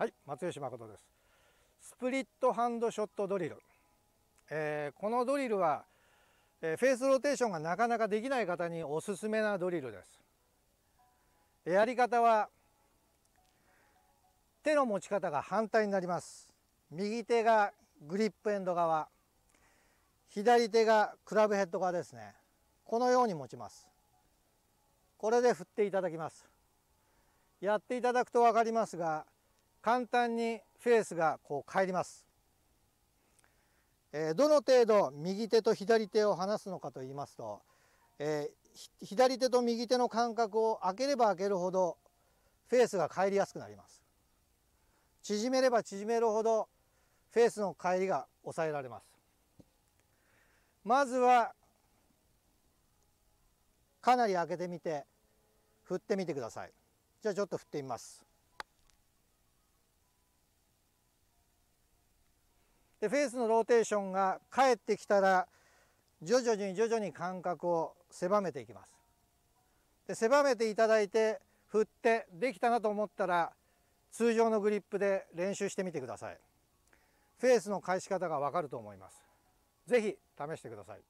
はい松吉誠ですスプリットハンドショットドリル、えー、このドリルは、えー、フェースローテーションがなかなかできない方におすすめなドリルですやり方は手の持ち方が反対になります右手がグリップエンド側左手がクラブヘッド側ですねこのように持ちますこれで振っていただきますやっていただくとわかりますが簡単にフェースがこう返ります。えー、どの程度右手と左手を離すのかと言いますと、えー、左手と右手の間隔を開ければ開けるほどフェースが返りやすくなります。縮めれば縮めるほどフェースの返りが抑えられます。まずはかなり開けてみて振ってみてください。じゃあちょっと振ってみます。でフェースのローテーションが返ってきたら徐々に徐々に間隔を狭めていきますで狭めていただいて振ってできたなと思ったら通常のグリップで練習してみてくださいフェースの返し方がわかると思います是非試してください